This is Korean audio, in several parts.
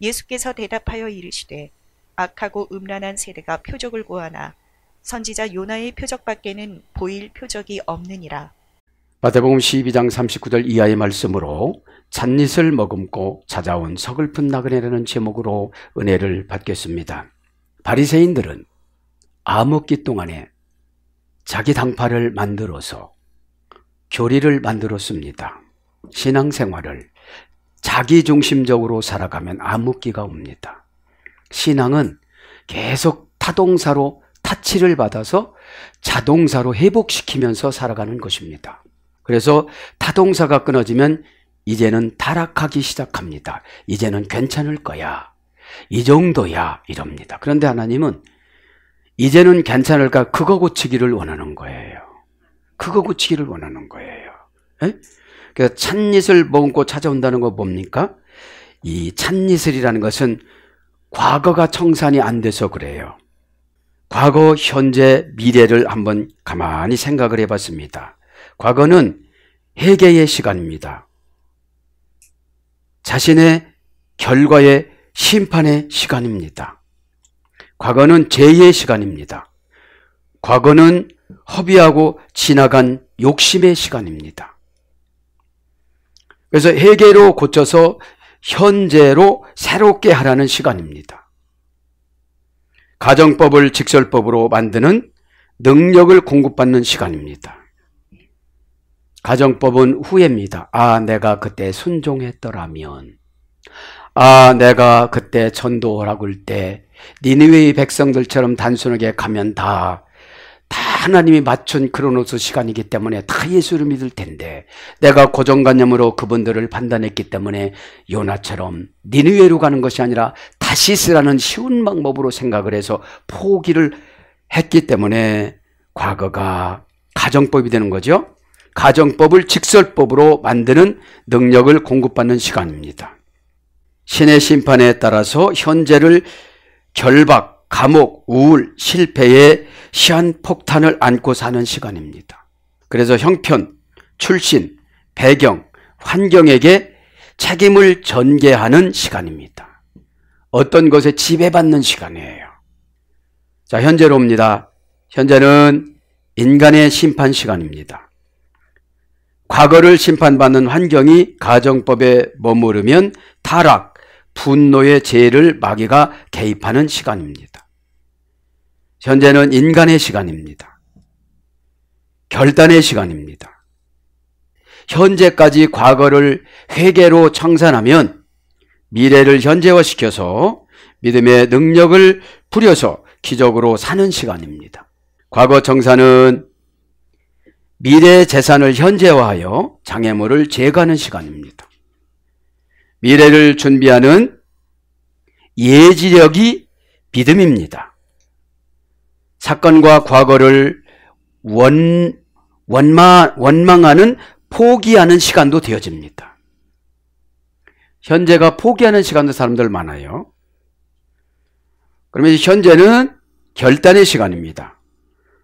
예수께서 대답하여 이르시되 악하고 음란한 세대가 표적을 구하나 선지자 요나의 표적밖에는 보일 표적이 없느니라. 마태복음 12장 39절 이하의 말씀으로 잣닛을 머금고 찾아온 서글픈 나그네라는 제목으로 은혜를 받겠습니다. 바리새인들은 암흑기 동안에 자기 당파를 만들어서 교리를 만들었습니다. 신앙생활을 자기 중심적으로 살아가면 암흑기가 옵니다. 신앙은 계속 타동사로 타치를 받아서 자동사로 회복시키면서 살아가는 것입니다. 그래서 타동사가 끊어지면 이제는 타락하기 시작합니다. 이제는 괜찮을 거야. 이 정도야. 이럽니다. 그런데 하나님은 이제는 괜찮을까? 그거 고치기를 원하는 거예요. 그거 고치기를 원하는 거예요. 에? 그 찻잎을 머금고 찾아온다는 거 뭡니까? 이 찻잎이라는 것은 과거가 청산이 안 돼서 그래요. 과거, 현재, 미래를 한번 가만히 생각을 해봤습니다. 과거는 회개의 시간입니다. 자신의 결과의 심판의 시간입니다. 과거는 죄의 시간입니다. 과거는 허비하고 지나간 욕심의 시간입니다. 그래서 해계로 고쳐서 현재로 새롭게 하라는 시간입니다. 가정법을 직설법으로 만드는 능력을 공급받는 시간입니다. 가정법은 후회입니다. 아, 내가 그때 순종했더라면. 아, 내가 그때 전도를 하고 때 니느웨의 백성들처럼 단순하게 가면 다다 하나님이 맞춘 크로노스 시간이기 때문에 다 예수를 믿을 텐데 내가 고정관념으로 그분들을 판단했기 때문에 요나처럼 니느웨로 가는 것이 아니라 다시쓰라는 쉬운 방법으로 생각을 해서 포기를 했기 때문에 과거가 가정법이 되는 거죠. 가정법을 직설법으로 만드는 능력을 공급받는 시간입니다. 신의 심판에 따라서 현재를 결박, 감옥, 우울, 실패에 시한폭탄을 안고 사는 시간입니다. 그래서 형편, 출신, 배경, 환경에게 책임을 전개하는 시간입니다. 어떤 것에 지배받는 시간이에요. 자, 현재로입니다. 현재는 인간의 심판 시간입니다. 과거를 심판받는 환경이 가정법에 머무르면 타락, 분노의 죄를 마귀가 개입하는 시간입니다. 현재는 인간의 시간입니다. 결단의 시간입니다. 현재까지 과거를 회개로 청산하면 미래를 현재화시켜서 믿음의 능력을 부려서 기적으로 사는 시간입니다. 과거 청산은 미래 의 재산을 현재화하여 장애물을 제거하는 시간입니다. 미래를 준비하는 예지력이 믿음입니다. 사건과 과거를 원, 원마, 원망하는 포기하는 시간도 되어집니다. 현재가 포기하는 시간도 사람들 많아요. 그러면 현재는 결단의 시간입니다.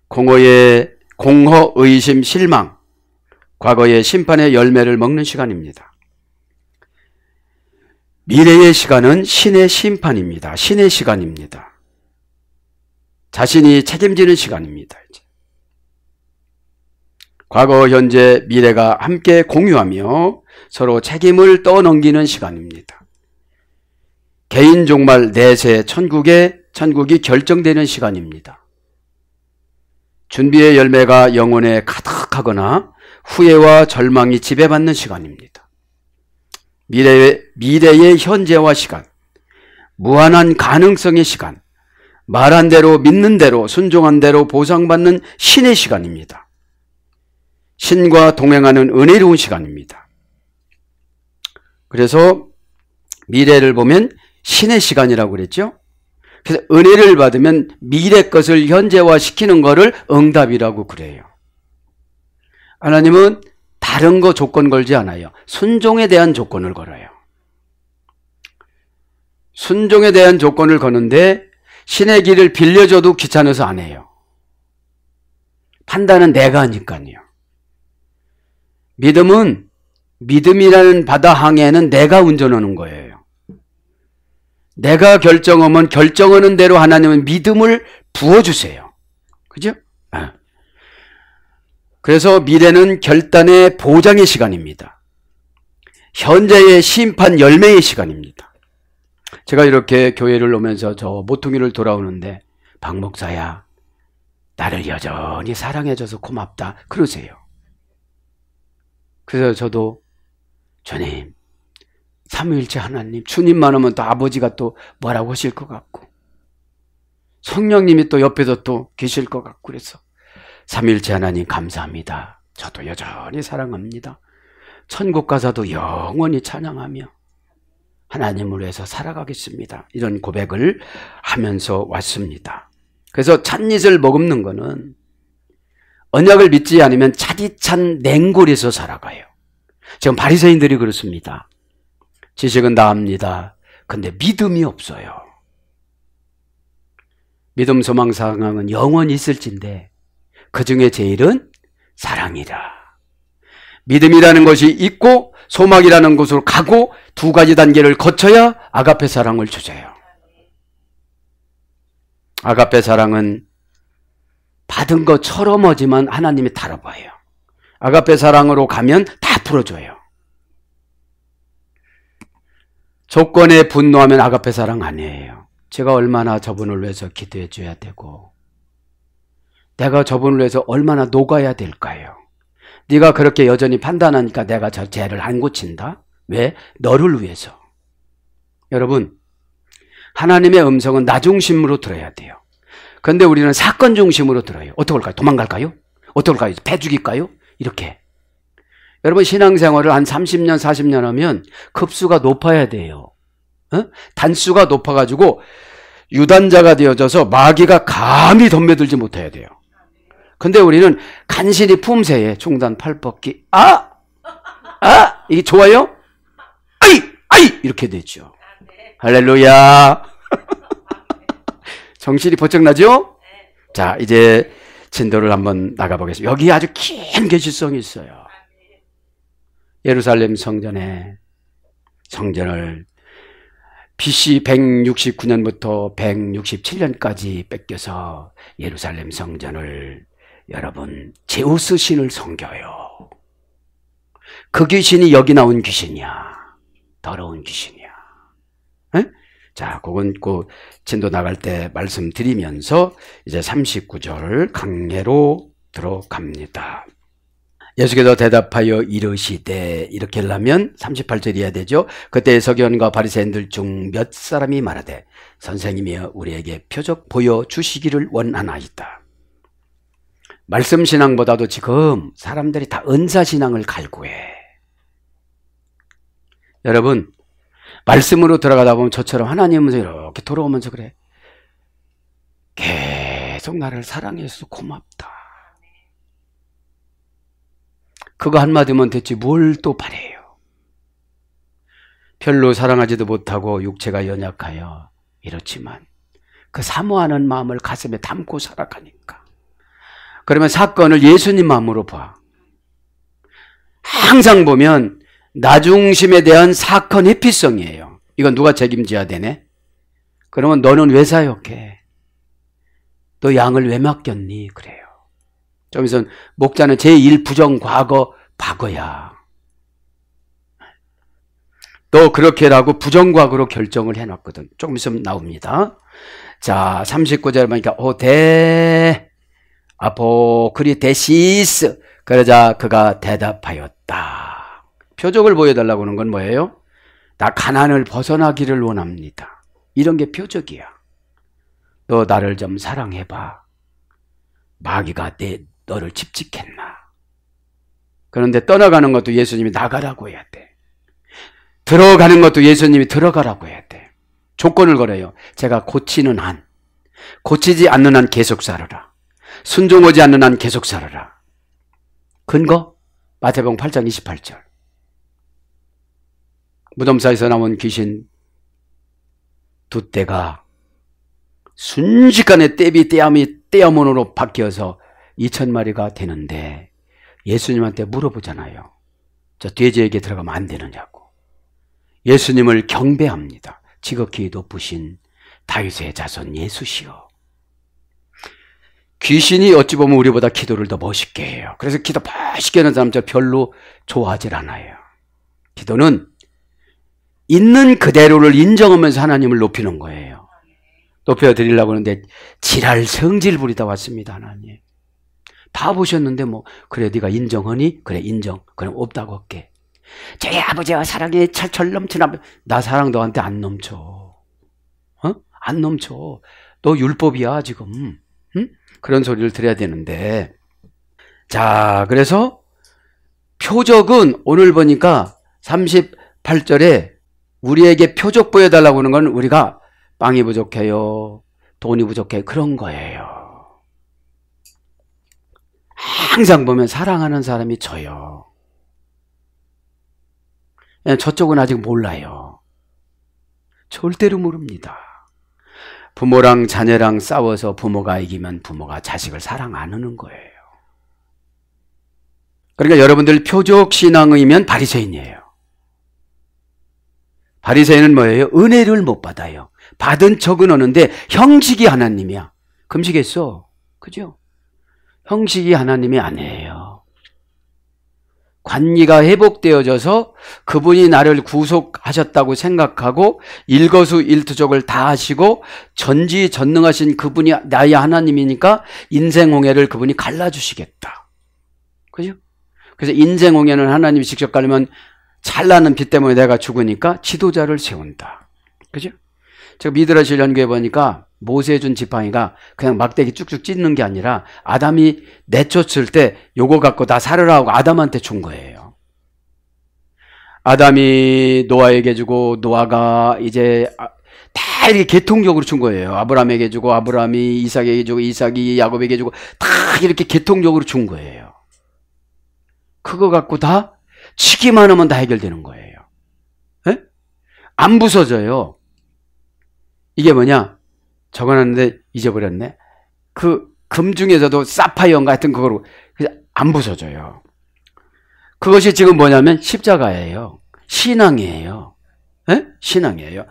공허의, 공허, 의심, 실망, 과거의 심판의 열매를 먹는 시간입니다. 미래의 시간은 신의 심판입니다. 신의 시간입니다. 자신이 책임지는 시간입니다. 이제. 과거, 현재, 미래가 함께 공유하며 서로 책임을 떠넘기는 시간입니다. 개인 종말 내세 천국에 천국이 결정되는 시간입니다. 준비의 열매가 영혼에 가득하거나 후회와 절망이 지배받는 시간입니다. 미래의, 미래의 현재와 시간, 무한한 가능성의 시간, 말한 대로, 믿는 대로, 순종한 대로 보상받는 신의 시간입니다. 신과 동행하는 은혜로운 시간입니다. 그래서 미래를 보면 신의 시간이라고 그랬죠? 그래서 은혜를 받으면 미래 것을 현재화 시키는 것을 응답이라고 그래요. 하나님은 다른 거 조건 걸지 않아요. 순종에 대한 조건을 걸어요. 순종에 대한 조건을 거는데 신의 길을 빌려줘도 귀찮아서 안 해요. 판단은 내가 하니까요. 믿음은 믿음이라는 바다 항해는 내가 운전하는 거예요. 내가 결정하면 결정하는 대로 하나님은 믿음을 부어주세요. 그죠? 그래서 미래는 결단의 보장의 시간입니다. 현재의 심판 열매의 시간입니다. 제가 이렇게 교회를 오면서 저 모퉁이를 돌아오는데 박 목사야 나를 여전히 사랑해줘서 고맙다 그러세요. 그래서 저도 주님 삼위일체 하나님 주님만 오면 또 아버지가 또 뭐라고 하실 것 같고 성령님이 또 옆에서 또 계실 것 같고 그래서 삼일째 하나님 감사합니다. 저도 여전히 사랑합니다. 천국 가서도 영원히 찬양하며 하나님을 위해서 살아가겠습니다. 이런 고백을 하면서 왔습니다. 그래서 찻잎을 머금는 것은 언약을 믿지 않으면 차디찬 냉골에서 살아가요. 지금 바리새인들이 그렇습니다. 지식은 다 압니다. 근데 믿음이 없어요. 믿음 소망 상황은 영원히 있을진데 그 중에 제일은 사랑이라. 믿음이라는 것이 있고 소망이라는 곳으로 가고 두 가지 단계를 거쳐야 아가페 사랑을 주세요. 아가페 사랑은 받은 것처럼 하지만 하나님이 다뤄봐요. 아가페 사랑으로 가면 다 풀어줘요. 조건에 분노하면 아가페 사랑 아니에요. 제가 얼마나 저분을 위해서 기도해 줘야 되고 내가 저분을 위해서 얼마나 녹아야 될까요? 네가 그렇게 여전히 판단하니까 내가 저 죄를 안 고친다? 왜? 너를 위해서. 여러분, 하나님의 음성은 나 중심으로 들어야 돼요. 근데 우리는 사건 중심으로 들어요. 어떻 할까요? 도망갈까요? 어떻 할까요? 배 죽일까요? 이렇게. 여러분, 신앙생활을 한 30년, 40년 하면 급수가 높아야 돼요. 어? 단수가 높아가지고 유단자가 되어져서 마귀가 감히 덤벼들지 못해야 돼요. 근데 우리는 간신히 품새에 중단 팔뻗기 아! 아! 이게 좋아요? 아이! 아이! 이렇게 되죠. 아, 네. 할렐루야. 정신이 번쩍 나죠? 네. 자, 이제 진도를 한번 나가보겠습니다. 여기 아주 긴 계시성이 있어요. 아, 네. 예루살렘 성전에 성전을 BC 169년부터 167년까지 뺏겨서 예루살렘 성전을 여러분 제우스 신을 섬겨요. 그 귀신이 여기 나온 귀신이야. 더러운 귀신이야. 에? 자, 그건 그 진도 나갈 때 말씀드리면서 이제 39절 강례로 들어갑니다. 예수께서 대답하여 이르시되 이렇게 하려면 38절이어야 되죠. 그때 서기관과 바리새인들 중 몇 사람이 말하되 선생님이여 우리에게 표적 보여 주시기를 원하나이다. 말씀 신앙보다도 지금 사람들이 다 은사 신앙을 갈구해. 여러분, 말씀으로 들어가다 보면 저처럼 하나님은 이렇게 돌아오면서 그래. 계속 나를 사랑해서 고맙다. 그거 한마디면 됐지 뭘 또 바래요. 별로 사랑하지도 못하고 육체가 연약하여 이렇지만 그 사모하는 마음을 가슴에 담고 살아가니까 그러면 사건을 예수님 마음으로 봐. 항상 보면 나중심에 대한 사건 회피성이에요. 이건 누가 책임져야 되네? 그러면 너는 왜 사역해? 너 양을 왜 맡겼니? 그래요. 좀 있으면 목자는 제1 부정 과거 과거야. 너 그렇게라고 부정과거로 결정을 해놨거든. 조금 있으면 나옵니다. 자, 39절 보니까, 오, 어, 대, 아포크리테시스 그러자 그가 대답하였다. 표적을 보여달라고 하는 건 뭐예요? 나 가난을 벗어나기를 원합니다. 이런 게 표적이야. 너 나를 좀 사랑해봐. 마귀가 내 너를 집직했나? 그런데 떠나가는 것도 예수님이 나가라고 해야 돼. 들어가는 것도 예수님이 들어가라고 해야 돼. 조건을 걸어요. 제가 고치는 한, 고치지 않는 한 계속 살아라. 순종하지 않는 한 계속 살아라. 근거? 마태복 8장 28절. 무덤사에서 나온 귀신 두 떼가 순식간에 떼비 떼암이 떼암으로 바뀌어서 2천 마리가 되는데 예수님한테 물어보잖아요. 저 돼지에게 들어가면 안 되느냐고. 예수님을 경배합니다. 지극히 높으신 다윗의 자손 예수시여. 귀신이 어찌 보면 우리보다 기도를 더 멋있게 해요. 그래서 기도 멋있게 하는 사람들 별로 좋아하질 않아요. 기도는 있는 그대로를 인정하면서 하나님을 높이는 거예요. 높여드리려고 하는데 지랄 성질 부리다 왔습니다 하나님. 다 보셨는데 뭐 그래 네가 인정하니? 그래 인정. 그럼 없다고 할게. 저희 아버지와 사랑이 철철 넘치나 나 사랑 너한테 안 넘쳐. 어? 안 넘쳐. 너 율법이야 지금. 그런 소리를 들어야 되는데. 자, 그래서 표적은 오늘 보니까 38절에 우리에게 표적 보여달라고 하는 건 우리가 빵이 부족해요. 돈이 부족해. 그런 거예요. 항상 보면 사랑하는 사람이 저요. 예, 저쪽은 아직 몰라요. 절대로 모릅니다. 부모랑 자녀랑 싸워서 부모가 이기면 부모가 자식을 사랑 안 하는 거예요. 그러니까 여러분들 표적 신앙이면 바리새인이에요. 바리새인은 뭐예요? 은혜를 못 받아요. 받은 적은 하는데 형식이 하나님이야. 금식했어. 그죠? 형식이 하나님이 아니에요. 관리가 회복되어져서 그분이 나를 구속하셨다고 생각하고 일거수 일투족을 다 하시고 전지전능하신 그분이 나의 하나님이니까 인생홍해를 그분이 갈라주시겠다. 그죠? 그래서 인생홍해는 하나님이 직접 가려면 잘나는 빛 때문에 내가 죽으니까 지도자를 세운다. 그죠? 제가 미드라시를 연구해 보니까 모세에 준 지팡이가 그냥 막대기 쭉쭉 찢는 게 아니라 아담이 내쫓을 때 요거 갖고 다 사르라 하고 아담한테 준 거예요. 아담이 노아에게 주고 노아가 이제 아, 다 이렇게 개통적으로 준 거예요. 아브라함에게 주고 아브라함이 이삭에게 주고 이삭이 야곱에게 주고 다 이렇게 개통적으로 준 거예요. 그거 갖고 다 치기만 하면 다 해결되는 거예요. 에? 예? 안 부서져요. 이게 뭐냐? 적어놨는데 잊어버렸네. 그 금 중에서도 사파이언 같은 그거로 안 부서져요. 그것이 지금 뭐냐면 십자가예요. 신앙이에요. 에? 예? 신앙이에요.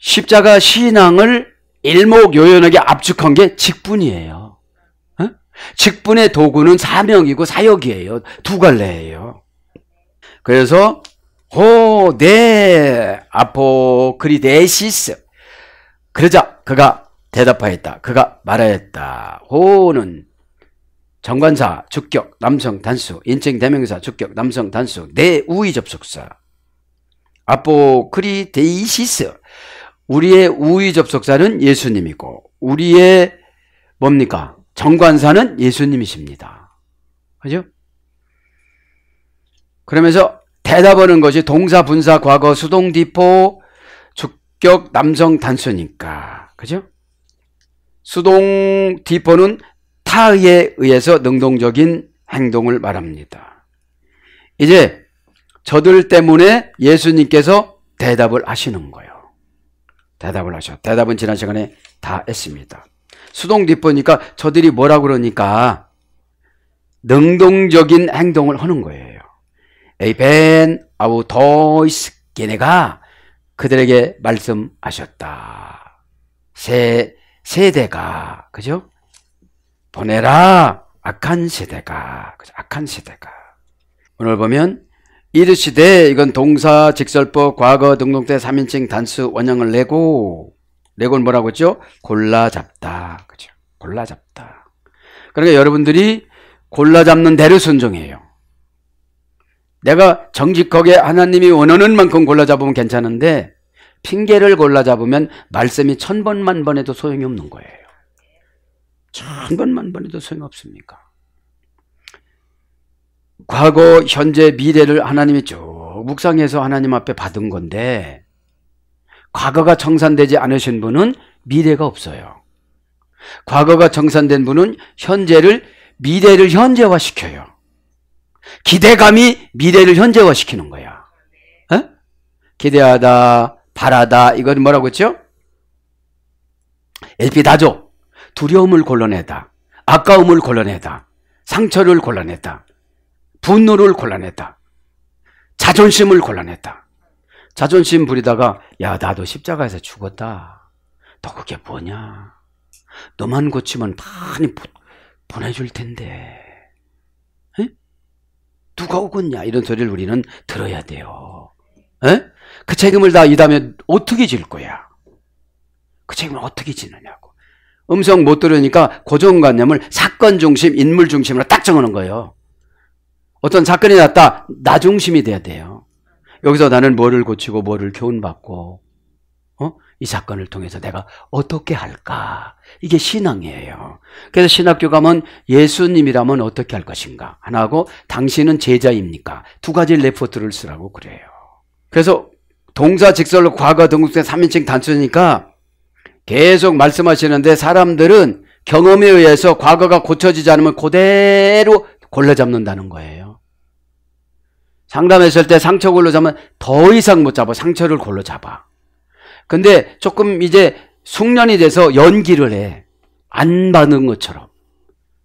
십자가 신앙을 일목요연하게 압축한 게 직분이에요. 에? 예? 직분의 도구는 사명이고 사역이에요. 두 갈래예요. 그래서 호네 아포크리데시스 그러자 그가 대답하였다. 그가 말하였다. 호는 정관사 주격 남성 단수 인칭 대명사 주격 남성 단수 내우위 접속사 아포크리데이시스 우리의 우위 접속사는 예수님이고 우리의 뭡니까 정관사는 예수님이십니다. 그죠? 그러면서 대답하는 것이 동사 분사 과거 수동 디포 원격 남성 단수니까. 그죠? 수동 디포는 타에 의 의해서 능동적인 행동을 말합니다. 이제 저들 때문에 예수님께서 대답을 하시는 거예요. 대답을 하셔. 대답은 지난 시간에 다 했습니다. 수동 뒷보니까 저들이 뭐라 그러니까 능동적인 행동을 하는 거예요. 에이벤 아우 더이스 걔네가 그들에게 말씀하셨다. 세 세대가 그죠? 보내라 악한 세대가 그죠? 악한 세대가 오늘 보면 이르시되 이건 동사 직설법 과거 등동태 3인칭 단수 원형을 내고 레고는 뭐라고 했죠? 골라 잡다. 그죠? 골라 잡다. 그러니까 여러분들이 골라 잡는 대로 순종해요. 내가 정직하게 하나님이 원하는 만큼 골라 잡으면 괜찮은데 핑계를 골라 잡으면 말씀이 천 번 만 번해도 소용이 없는 거예요. 천 번만 번해도 소용없습니까? 과거, 현재, 미래를 하나님이 쭉 묵상해서 하나님 앞에 받은 건데 과거가 청산되지 않으신 분은 미래가 없어요. 과거가 청산된 분은 현재를 미래를 현재화시켜요. 기대감이 미래를 현재화시키는 거야. 에? 기대하다, 바라다, 이건 뭐라고 했죠? LP 다죠? 두려움을 골라내다. 아까움을 골라내다. 상처를 골라내다. 분노를 골라내다. 자존심을 골라냈다. 자존심 부리다가 야 나도 십자가에서 죽었다. 너 그게 뭐냐? 너만 고치면 많이 보내줄 텐데. 누가 오겠냐 이런 소리를 우리는 들어야 돼요. 에? 그 책임을 다이 다음에 어떻게 질 거야? 그 책임을 어떻게 지느냐고. 음성 못 들으니까 고정관념을 사건 중심, 인물 중심으로 딱 정하는 거예요. 어떤 사건이 났다, 나 중심이 돼야 돼요. 여기서 나는 뭐를 고치고 뭐를 교훈받고, 어? 이 사건을 통해서 내가 어떻게 할까? 이게 신앙이에요. 그래서 신학교 가면 예수님이라면 어떻게 할 것인가? 하나고 하 당신은 제자입니까? 두 가지 레포트를 쓰라고 그래요. 그래서 동사 직설로 과거 동국대 3인칭 단수니까 계속 말씀하시는데 사람들은 경험에 의해서 과거가 고쳐지지 않으면 그대로 골라 잡는다는 거예요. 상담했을 때 상처 골로 잡으면 더 이상 못 잡아. 상처를 골로 잡아. 근데 조금 이제 숙련이 돼서 연기를 해. 안 받은 것처럼.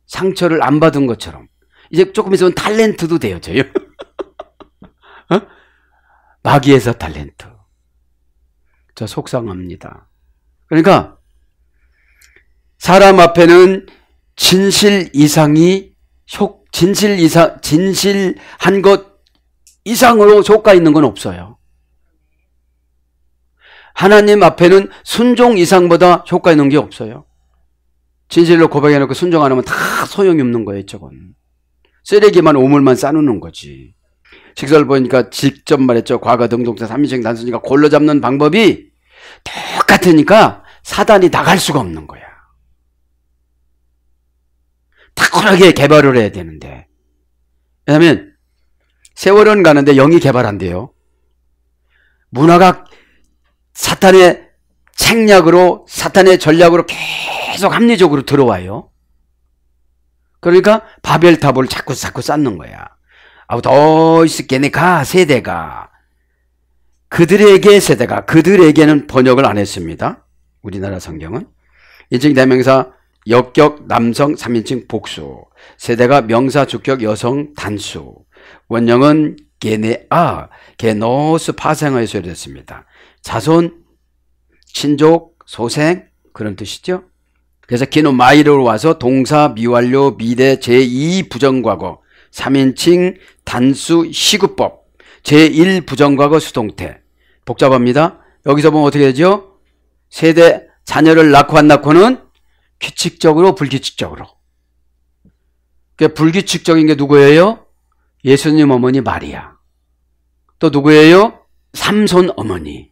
상처를 안 받은 것처럼. 이제 조금 있으면 탤런트도 되어져요 어? 마귀에서 탤런트. 저 속상합니다. 그러니까 사람 앞에는 진실 이상이 효, 진실 이상 진실한 것 이상으로 효과 있는 건 없어요. 하나님 앞에는 순종 이상보다 효과 있는 게 없어요. 진실로 고백해놓고 순종 안 하면 다 소용이 없는 거예요, 저건. 쓰레기만 오물만 싸누는 거지. 식사 보니까 직접 말했죠. 과거 등동사 3인칭 단순이가 골로 잡는 방법이 똑같으니까 사단이 나갈 수가 없는 거야. 탁월하게 개발을 해야 되는데. 왜냐면 세월은 가는데 영이 개발한대요. 문화가 사탄의 책략으로 사탄의 전략으로 계속 합리적으로 들어와요. 그러니까 바벨탑을 자꾸 자꾸 쌓는 거야. 아우 더 있을게니까 세대가 그들에게 세대가 그들에게는 번역을 안 했습니다. 우리나라 성경은 인칭 대명사 역격 남성 3인칭 복수 세대가 명사 주격 여성 단수 원형은 게네아 게노스 파생어에서 됐습니다. 자손, 친족, 소생 그런 뜻이죠. 그래서 기노 마이로 와서 동사 미완료 미대 제2 부정과거 3인칭 단수 시구법 제1 부정과거 수동태 복잡합니다. 여기서 보면 어떻게 되죠? 세대 자녀를 낳고 안 낳고는 규칙적으로 불규칙적으로 그러니까 불규칙적인 게 누구예요? 예수님 어머니 마리아 또 누구예요? 삼손 어머니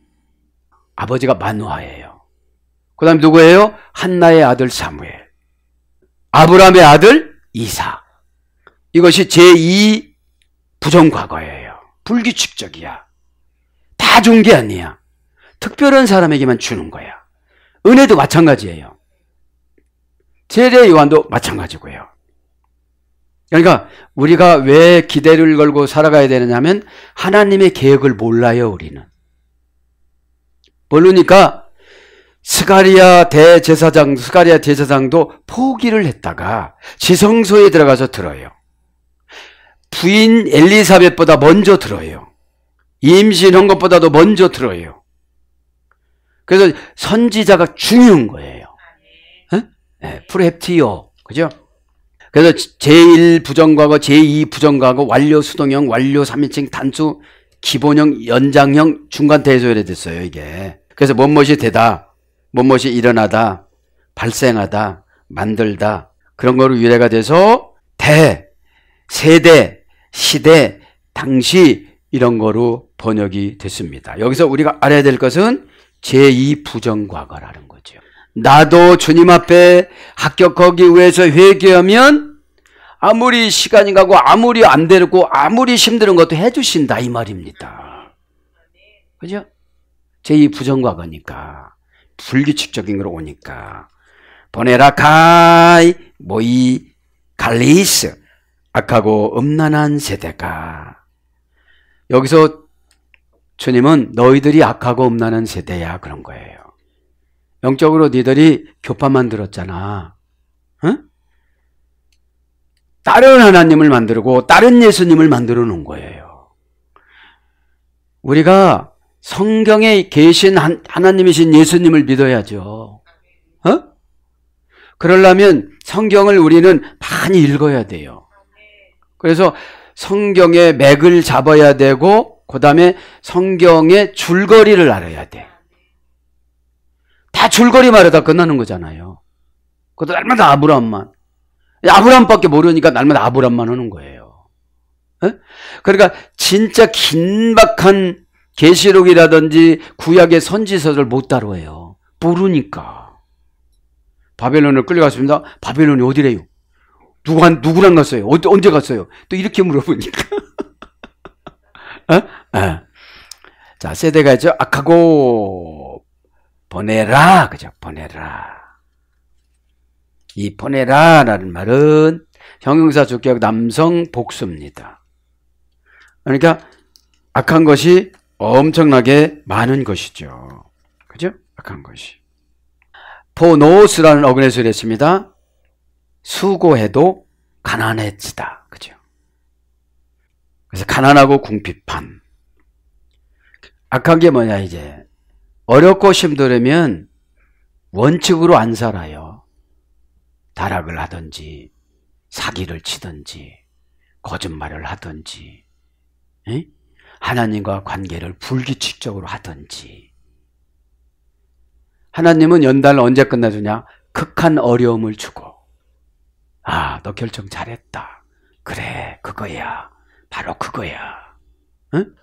아버지가 만화예요. 그 다음에 누구예요? 한나의 아들 사무엘. 아브라함의 아들 이사 이것이 제2 부정과거예요. 불규칙적이야. 다 준 게 아니야. 특별한 사람에게만 주는 거야. 은혜도 마찬가지예요. 세례 요한도 마찬가지고요. 그러니까 우리가 왜 기대를 걸고 살아가야 되느냐 하면 하나님의 계획을 몰라요, 우리는. 모르니까 스가리아 대제사장, 스가리아 대제사장도 포기를 했다가 지성소에 들어가서 들어요. 부인 엘리사벳보다 먼저 들어요. 임신한 것보다도 먼저 들어요. 그래서 선지자가 중요한 거예요. 네, 예, 프렙티오. 그죠? 그래서 제1부정과거, 제2부정과거, 완료 수동형, 완료 3인칭, 단수 기본형, 연장형, 중간 대소열이 됐어요, 이게. 그래서 뭔것이 되다, 뭔것이 일어나다, 발생하다, 만들다, 그런 거로 유래가 돼서 대, 세대, 시대, 당시, 이런 거로 번역이 됐습니다. 여기서 우리가 알아야 될 것은 제2부정과거라는 거죠. 나도 주님 앞에 합격하기 위해서 회개하면 아무리 시간이 가고 아무리 안 되고 아무리 힘든 것도 해주신다 이 말입니다. 그죠? 제2 부정과거니까 불규칙적인 걸 오니까 보내라 카이 모이 갈리스 악하고 음란한 세대가 여기서 주님은 너희들이 악하고 음란한 세대야 그런 거예요. 영적으로 니들이 교파 만들었잖아. 응? 다른 하나님을 만들고 다른 예수님을 만들어 놓은 거예요. 우리가 성경에 계신 하나님이신 예수님을 믿어야죠. 어? 그러려면 성경을 우리는 많이 읽어야 돼요. 그래서 성경의 맥을 잡아야 되고, 그 다음에 성경의 줄거리를 알아야 돼. 다 줄거리 말하다 끝나는 거잖아요. 그것도 날마다 아브라함만. 아브람밖에 모르니까 날마다 아브람만 하는 거예요. 에? 예? 그러니까 진짜 긴박한 계시록이라든지 구약의 선지서를 못 다뤄요. 모르니까. 바벨론을 끌려갔습니다. 바벨론이 어디래요? 누구한 누구랑 갔어요? 언제 갔어요? 또 이렇게 물어보니까. 어? 어. 자 세대가 있죠. 악하고 보내라 그죠? 보내라. 이 보내라 라는 말은 형용사 주격 남성 복수입니다. 그러니까 악한 것이 엄청나게 많은 것이죠. 그죠? 악한 것이. 포노스라는 어근에서 했습니다. 수고해도 가난해지다. 그죠? 그래서 가난하고 궁핍함. 악한 게 뭐냐 이제 어렵고 힘들으면 원칙으로 안 살아요. 다락을 하든지 사기를 치든지 거짓말을 하든지 에? 하나님과 관계를 불규칙적으로 하든지 하나님은 연달을 언제 끝내주냐? 극한 어려움을 주고 아, 너 결정 잘했다. 그래, 그거야. 바로 그거야. 응?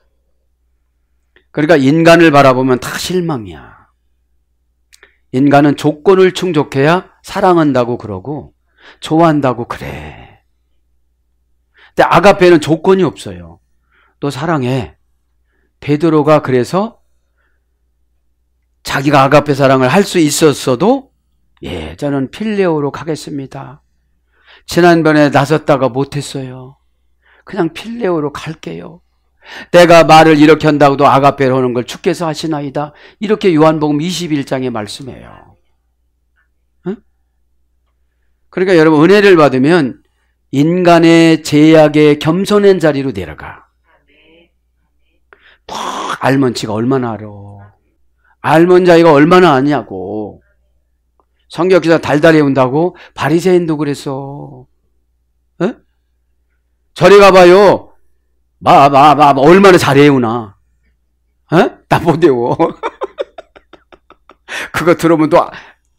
그러니까 인간을 바라보면 다 실망이야. 인간은 조건을 충족해야 사랑한다고 그러고 좋아한다고 그래. 근데 아가페는 조건이 없어요. 너 사랑해. 베드로가 그래서 자기가 아가페 사랑을 할 수 있었어도 예, 저는 필레오로 가겠습니다. 지난번에 나섰다가 못했어요. 그냥 필레오로 갈게요. 내가 말을 이렇게 한다고도 아가페로 오는 걸 주께서 하시나이다. 이렇게 요한복음 21장에 말씀해요. 응? 그러니까 여러분 은혜를 받으면 인간의 제약에 겸손한 자리로 내려가. 턱 알먼치가 얼마나 알아. 알먼 자기가 얼마나 아냐고. 성격기사 달달해 온다고 바리새인도 그랬어. 응? 저리 가봐요. 마, 마, 마, 마 얼마나 잘해요나. 어? 나못 외워. 그거 들으면 또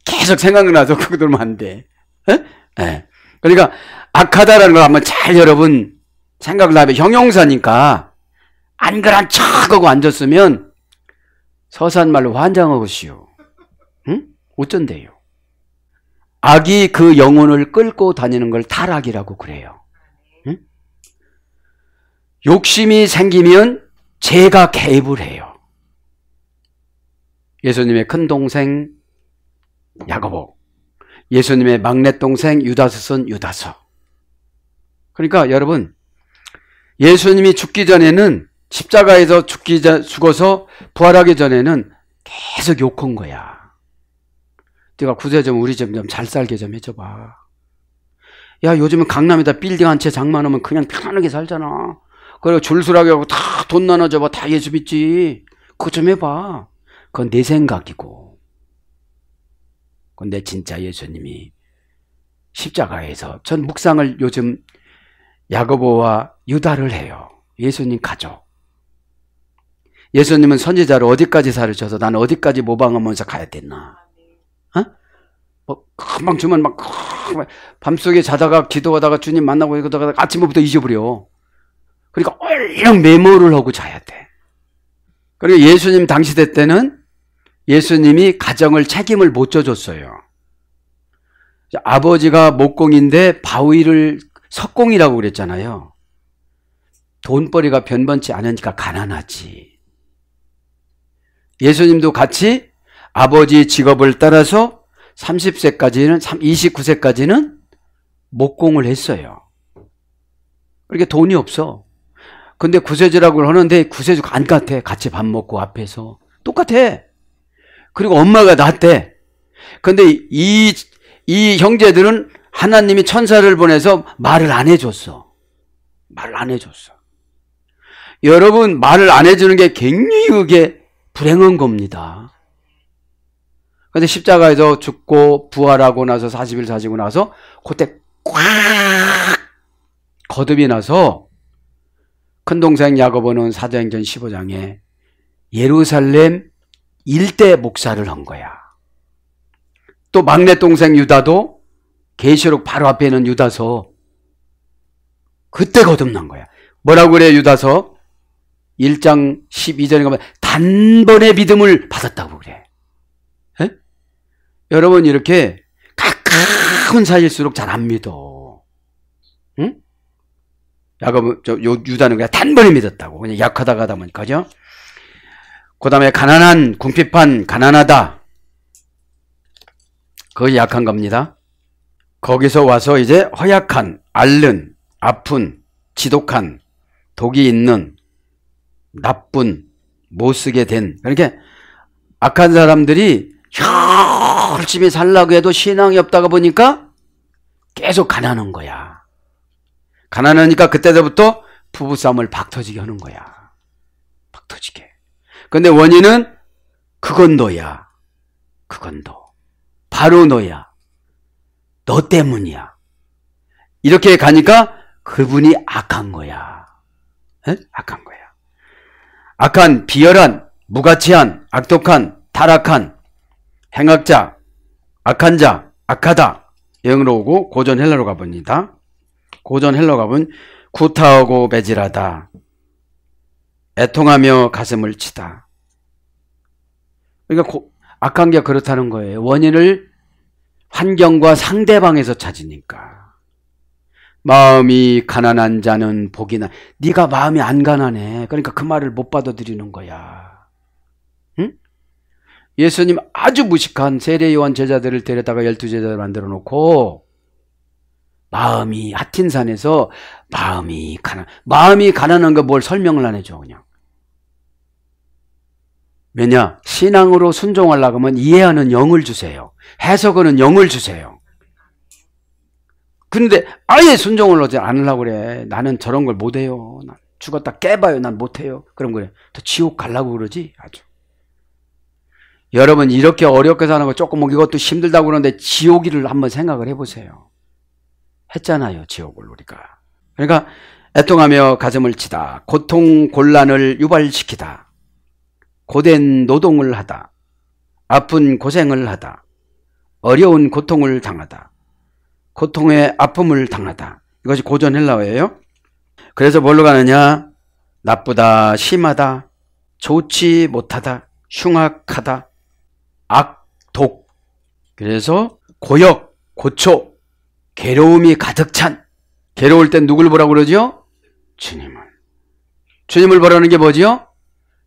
계속 생각나서 그거 들으면 안 돼. 에? 어? 예. 그러니까 악하다라는 걸 한번 잘 여러분 생각을 하면 형용사니까 안 그런 척하고 앉았으면 서산말로 환장하고시오. 응? 어쩐대요. 악이 그 영혼을 끌고 다니는 걸 타락이라고 그래요. 욕심이 생기면 제가 개입을 해요. 예수님의 큰 동생 야고보, 예수님의 막내 동생 유다스는 유다서. 그러니까 여러분, 예수님이 죽기 전에는 십자가에서 죽기 자, 죽어서 부활하기 전에는 계속 욕한 거야. 네가 구세좀 우리 점점 잘 살게 좀 해줘봐. 야 요즘은 강남에다 빌딩 한 채 장만하면 그냥 편안하게 살잖아. 그리고 줄술하게 하고 다 돈 나눠줘봐. 다 예수 믿지. 그거 좀 해봐. 그건 내 생각이고. 그건 내 진짜 예수님이 십자가에서. 전 묵상을 요즘 야고보와 유다를 해요. 예수님 가족. 예수님은 선지자를 어디까지 사르쳐서 나는 어디까지 모방하면서 가야 됐나. 어? 뭐 금방 주면 막 밤속에 자다가 기도하다가 주님 만나고 이러다가 아침부터 잊어버려. 그러니까 얼른 메모를 하고 자야 돼. 그리고 예수님 당시 때는 예수님이 가정을 책임을 못 져줬어요. 아버지가 목공인데 바위를 석공이라고 그랬잖아요. 돈벌이가 변변치 않으니까 가난하지. 예수님도 같이 아버지 직업을 따라서 30세까지는, 29세까지는 목공을 했어요. 그렇게 돈이 없어. 근데 구세주라고 하는데 구세주가 안 같아. 같이 밥 먹고 앞에서. 똑같아. 그리고 엄마가 낫대. 근데 이, 이 형제들은 하나님이 천사를 보내서 말을 안 해줬어. 말을 안 해줬어. 여러분, 말을 안 해주는 게 굉장히 그게 불행한 겁니다. 근데 십자가에서 죽고 부활하고 나서 40일 사시고 나서 그때 꽉 거듭이 나서 큰동생 야고보는 사도행전 15장에 예루살렘 일대 목사를 한 거야. 또 막내 동생 유다도 계시록 바로 앞에 있는 유다서 그때 거듭난 거야. 뭐라고 그래 유다서 1장 12절에 가면 단번에 믿음을 받았다고 그래. 에? 여러분 이렇게 가까운 사이일수록 잘 안 믿어. 야곱, 저, 요, 유다는 그냥 단번에 믿었다고. 그냥 약하다가 하다 보니까, 그죠? 그 다음에 가난한, 궁핍한, 가난하다. 그 약한 겁니다. 거기서 와서 이제 허약한, 앓는, 아픈, 지독한, 독이 있는, 나쁜, 못쓰게 된. 그렇게 그러니까 악한 사람들이 열심히 살라고 해도 신앙이 없다가 보니까 계속 가난한 거야. 가난하니까 그때서부터 부부싸움을 박터지게 하는 거야. 박터지게. 근데 원인은 그건 너야. 그건 너. 바로 너야. 너 때문이야. 이렇게 가니까 그분이 악한 거야. 에? 악한 거야. 악한, 비열한, 무가치한, 악독한, 타락한, 행악자, 악한 자, 악하다. 영으로 오고 고전 헬라로 가봅니다. 고전 헬로갑은 구타하고 매질하다. 애통하며 가슴을 치다. 그러니까 고, 악한 게 그렇다는 거예요. 원인을 환경과 상대방에서 찾으니까. 마음이 가난한 자는 복이 나. 네가 마음이 안 가난해. 그러니까 그 말을 못 받아들이는 거야. 응? 예수님 아주 무식한 세례 요한 제자들을 데려다가 열두 제자를 만들어 놓고 마음이 하틴산에서 마음이 가난 마음이 가난한 거 뭘 설명을 안 해줘 그냥. 왜냐 신앙으로 순종하려고 하면 이해하는 영을 주세요. 해석하는 영을 주세요. 근데 아예 순종을 하지 않으려고 그래. 나는 저런 걸 못해요. 난 죽었다 깨봐요. 난 못해요. 그럼 그래. 더 지옥 갈라고 그러지? 아주. 여러분 이렇게 어렵게 사는 거 조금 뭐 이것도 힘들다고 그러는데 지옥이를 한번 생각을 해보세요. 했잖아요. 지옥을 우리가. 그러니까 애통하며 가슴을 치다. 고통 곤란을 유발시키다. 고된 노동을 하다. 아픈 고생을 하다. 어려운 고통을 당하다. 고통의 아픔을 당하다. 이것이 고전 헬라어예요. 그래서 뭘로 가느냐? 나쁘다, 심하다, 좋지 못하다, 흉악하다, 악, 독. 그래서 고역, 고초, 괴로움이 가득 찬 괴로울 땐 누굴 보라고 그러죠? 주님을. 주님을 보라는 게 뭐지요?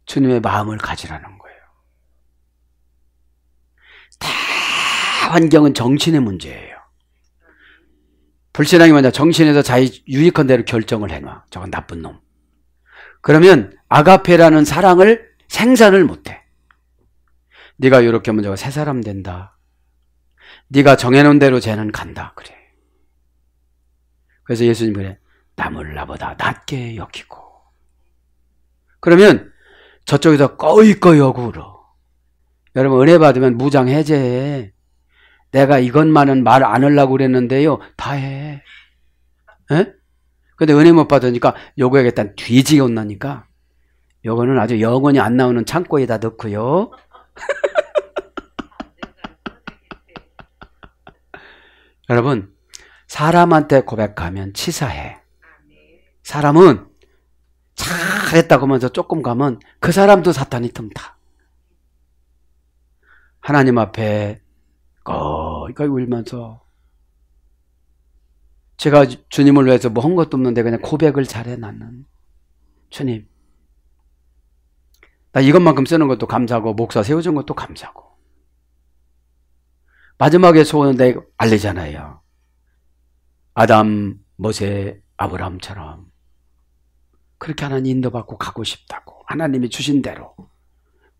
주님의 마음을 가지라는 거예요. 다 환경은 정신의 문제예요. 불신앙이 뭐냐? 정신에서 자기 유익한 대로 결정을 해놔. 저건 나쁜 놈. 그러면 아가페라는 사랑을 생산을 못해. 네가 이렇게 하면 저새 사람 된다. 네가 정해놓은 대로 쟤는 간다. 그래. 그래서 예수님 그래 남을 나보다 낮게 여기고 그러면 저쪽에서 꺼이꺼이 하고 울어. 여러분 은혜 받으면 무장 해제해. 내가 이것만은 말 안 하려고 그랬는데요. 다 해. 에? 예? 근데 은혜 못 받으니까 요거 에겠다 뒤지게 혼나니까 요거는 아주 영원히 안 나오는 창고에다 넣고요. 여러분 사람한테 고백하면 치사해. 사람은 잘했다고 하면서 조금 가면 그 사람도 사탄이 틈다. 하나님 앞에 거이거이 울면서 제가 주님을 위해서 뭐 한 것도 없는데 그냥 고백을 잘해놨는 주님 나 이것만큼 쓰는 것도 감사하고 목사 세워준 것도 감사하고 마지막에 소원은 내가 알리잖아요. 아담, 모세, 아브라함처럼 그렇게 하나님 인도받고 가고 싶다고 하나님이 주신 대로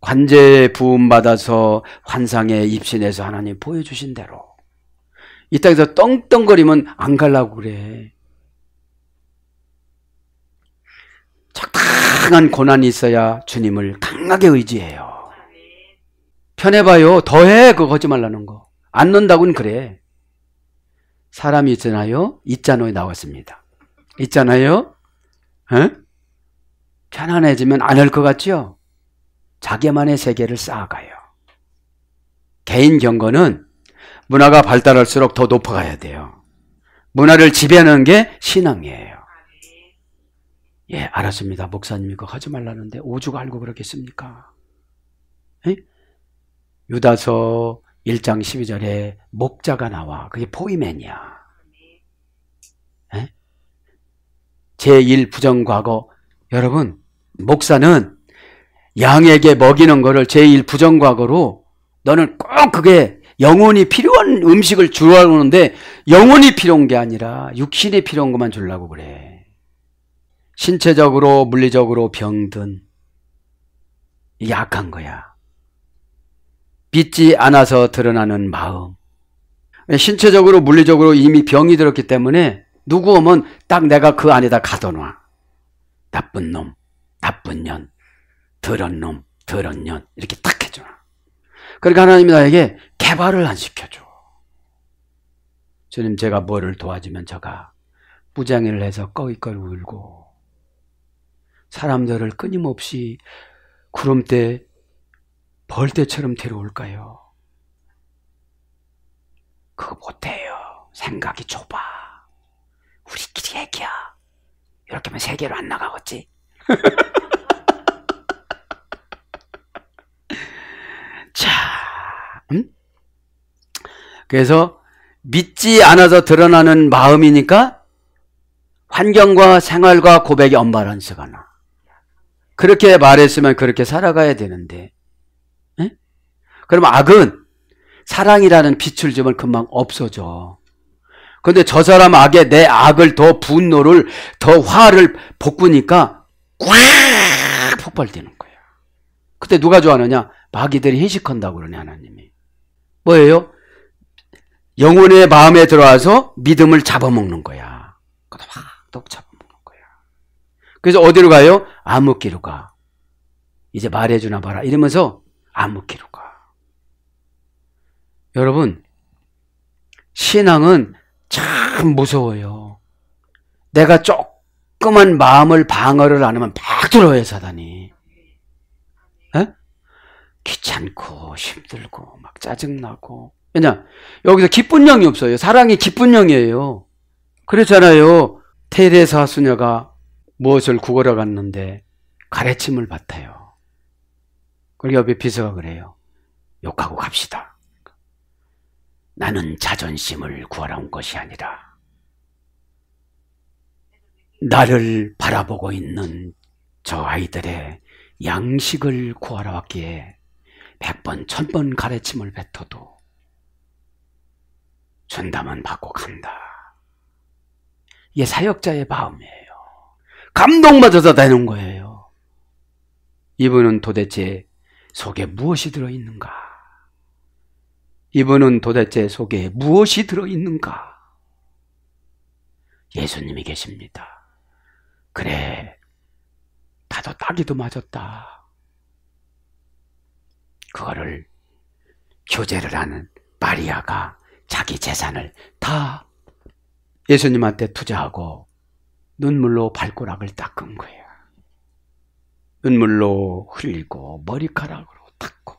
관제 부음 받아서 환상에 입신해서 하나님 보여주신 대로 이 땅에서 떵떵거리면 안 갈라고 그래. 적당한 고난이 있어야 주님을 강하게 의지해요. 편해봐요. 더해 그거 하지 말라는 거. 안논다고는 그래. 사람이 있잖아요. 있잖아요 나왔습니다. 있잖아요. 에? 편안해지면 안 할 것 같죠? 자기만의 세계를 쌓아가요. 개인 경건은 문화가 발달할수록 더 높아가야 돼요. 문화를 지배하는 게 신앙이에요. 예, 알았습니다. 목사님 이거 하지 말라는데 오죽 알고 그러겠습니까? 에? 유다서 1장 12절에 목자가 나와. 그게 포이맨이야. 네? 예? 제1 부정과거. 여러분, 목사는 양에게 먹이는 거를 제1 부정과거로 너는 꼭 그게 영혼이 필요한 음식을 주라고 하는데 영혼이 필요한 게 아니라 육신이 필요한 것만 주려고 그래. 신체적으로 물리적으로 병든 약한 거야. 빚지 않아서 드러나는 마음. 신체적으로 물리적으로 이미 병이 들었기 때문에 누구 오면 딱 내가 그 안에다 가둬놔. 나쁜 놈, 나쁜 년, 더러운 놈, 더러운 년 이렇게 딱 해줘라. 그러니까 하나님이 나에게 개발을 안 시켜줘. 주님 제가 뭐를 도와주면 저가 부장일을 해서 꺼이꺼이 울고 사람들을 끊임없이 구름대 벌떼처럼 데려올까요? 그거 못해요. 생각이 좁아. 우리끼리 얘기야. 이렇게면 하 세계로 안 나가겠지? 자, 음? 그래서 믿지 않아서 드러나는 마음이니까 환경과 생활과 고백이 엄마란스가 나. 그렇게 말했으면 그렇게 살아가야 되는데 그럼 악은 사랑이라는 빛을 주면 금방 없어져. 그런데저 사람 악에 내 악을 더 분노를 더 화를 복구니까꽉 폭발되는 거예요 그때 누가 좋아하느냐? 마귀들이 회식한다고 그러네 하나님이. 뭐예요? 영혼의 마음에 들어와서 믿음을 잡아먹는 거야. 그확 잡아먹는 거야. 그래서 어디로 가요? 암흑기로 가. 이제 말해주나 봐라. 이러면서 암흑기로 여러분, 신앙은 참 무서워요. 내가 조그만 마음을 방어를 안 하면 팍 들어요, 사단이. 에? 예? 귀찮고, 힘들고, 막 짜증나고. 왜냐? 여기서 기쁜 영이 없어요. 사랑이 기쁜 영이에요. 그렇잖아요. 테레사 수녀가 무엇을 구걸어 갔는데 가르침을 받아요. 그리고 옆에 비서가 그래요. 욕하고 갑시다. 나는 자존심을 구하러 온 것이 아니라 나를 바라보고 있는 저 아이들의 양식을 구하러 왔기에 백 번, 천 번 가르침을 뱉어도 준다면 받고 간다. 이게 사역자의 마음이에요. 감동받아서 되는 거예요. 이분은 도대체 속에 무엇이 들어있는가? 이분은 도대체 속에 무엇이 들어있는가? 예수님이 계십니다. 그래, 나도 따기도 맞았다. 그거를 교제를 하는 마리아가 자기 재산을 다 예수님한테 투자하고 눈물로 발가락을 닦은 거야. 눈물로 흘리고 머리카락으로 닦고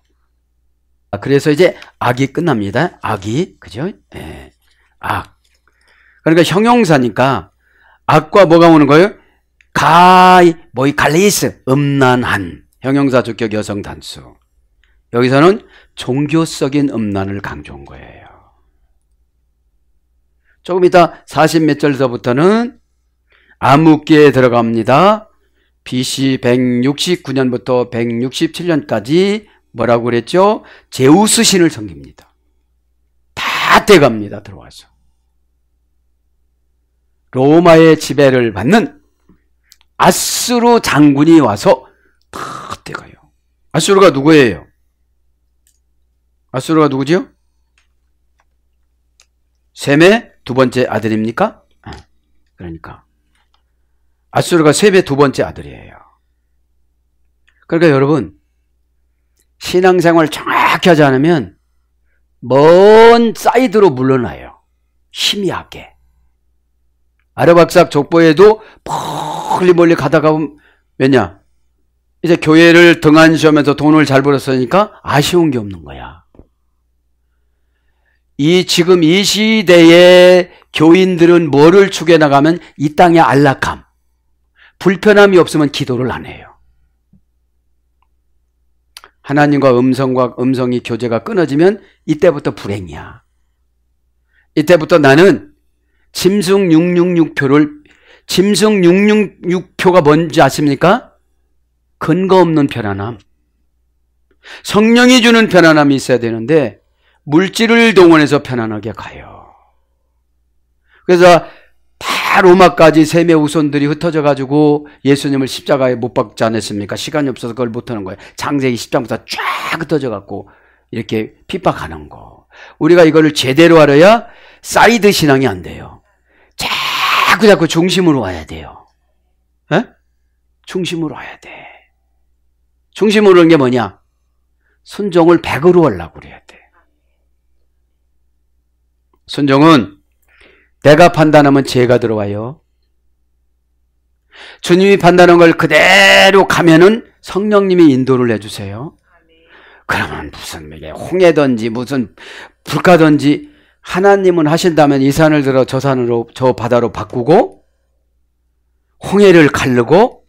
아, 그래서 이제 악이 끝납니다. 악이 그죠? 예. 악. 그러니까 형용사니까 악과 뭐가 오는 거예요? 가이 뭐이 갈리스 음란한 형용사 주격 여성 단수. 여기서는 종교적인 음란을 강조한 거예요. 조금 이따 40몇 절서부터는 암흑기에 들어갑니다. BC 169년부터 167년까지 뭐라고 그랬죠? 제우스 신을 섬깁니다. 다 떼갑니다. 들어와서. 로마의 지배를 받는 아수르 장군이 와서 다 떼가요. 아수르가 누구예요? 아수르가 누구지요? 셈의 두 번째 아들입니까? 아, 그러니까 아수르가 셈의 두 번째 아들이에요. 그러니까 여러분 신앙생활 정확히 하지 않으면 먼 사이드로 물러나요. 희미하게. 아르박삭 족보에도 멀리 멀리 가다가 왜냐? 이제 교회를 등한시하면서 돈을 잘 벌었으니까 아쉬운 게 없는 거야. 이 지금 이 시대의 교인들은 뭐를 추게 나가면 이 땅의 안락함, 불편함이 없으면 기도를 안 해요. 하나님과 음성과 음성이 교제가 끊어지면 이때부터 불행이야. 이때부터 나는 짐승 666표를 짐승 666표가 뭔지 아십니까? 근거 없는 편안함. 성령이 주는 편안함이 있어야 되는데 물질을 동원해서 편안하게 가요. 그래서 다 로마까지 셈의 우선들이 흩어져 가지고 예수님을 십자가에 못 박지 않았습니까? 시간이 없어서 그걸 못 하는 거예요. 장세기 10장부터 쫙 흩어져 갖고 이렇게 핍박하는 거. 우리가 이거를 제대로 알아야 사이드 신앙이 안 돼요. 자꾸 자꾸 중심으로 와야 돼요. 에? 중심으로 와야 돼. 중심으로 오는 게 뭐냐? 순종을 100으로 하려고 그래야 돼. 순종은 내가 판단하면 죄가 들어와요. 주님이 판단한 걸 그대로 가면은 성령님이 인도를 해주세요. 그러면 무슨 이게 홍해든지 무슨 불가든지 하나님은 하신다면 이 산을 들어 저 산으로 저 바다로 바꾸고 홍해를 갈르고